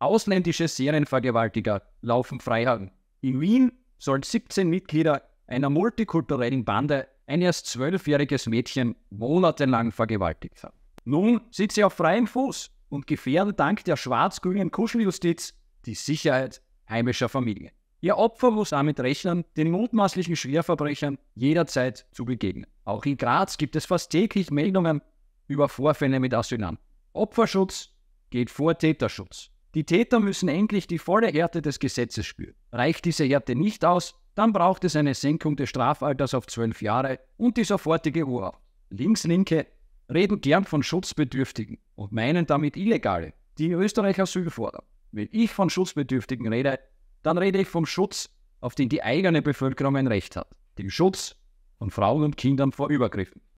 Ausländische Serienvergewaltiger laufen frei haben. In Wien sollen 17 Mitglieder einer multikulturellen Bande ein erst zwölfjähriges Mädchen monatelang vergewaltigt haben. Nun sitzt sie auf freiem Fuß und gefährdet dank der schwarz-grünen Kuscheljustiz die Sicherheit heimischer Familien. Ihr Opfer muss damit rechnen, den mutmaßlichen Schwerverbrechern jederzeit zu begegnen. Auch in Graz gibt es fast täglich Meldungen über Vorfälle mit Asylanten. Opferschutz geht vor Täterschutz. Die Täter müssen endlich die volle Härte des Gesetzes spüren. Reicht diese Härte nicht aus, dann braucht es eine Senkung des Strafalters auf zwölf Jahre und die sofortige Uhr. Linkslinke reden gern von Schutzbedürftigen und meinen damit Illegale, die in Österreich Asyl fordern. Wenn ich von Schutzbedürftigen rede, dann rede ich vom Schutz, auf den die eigene Bevölkerung ein Recht hat. Dem Schutz von Frauen und Kindern vor Übergriffen.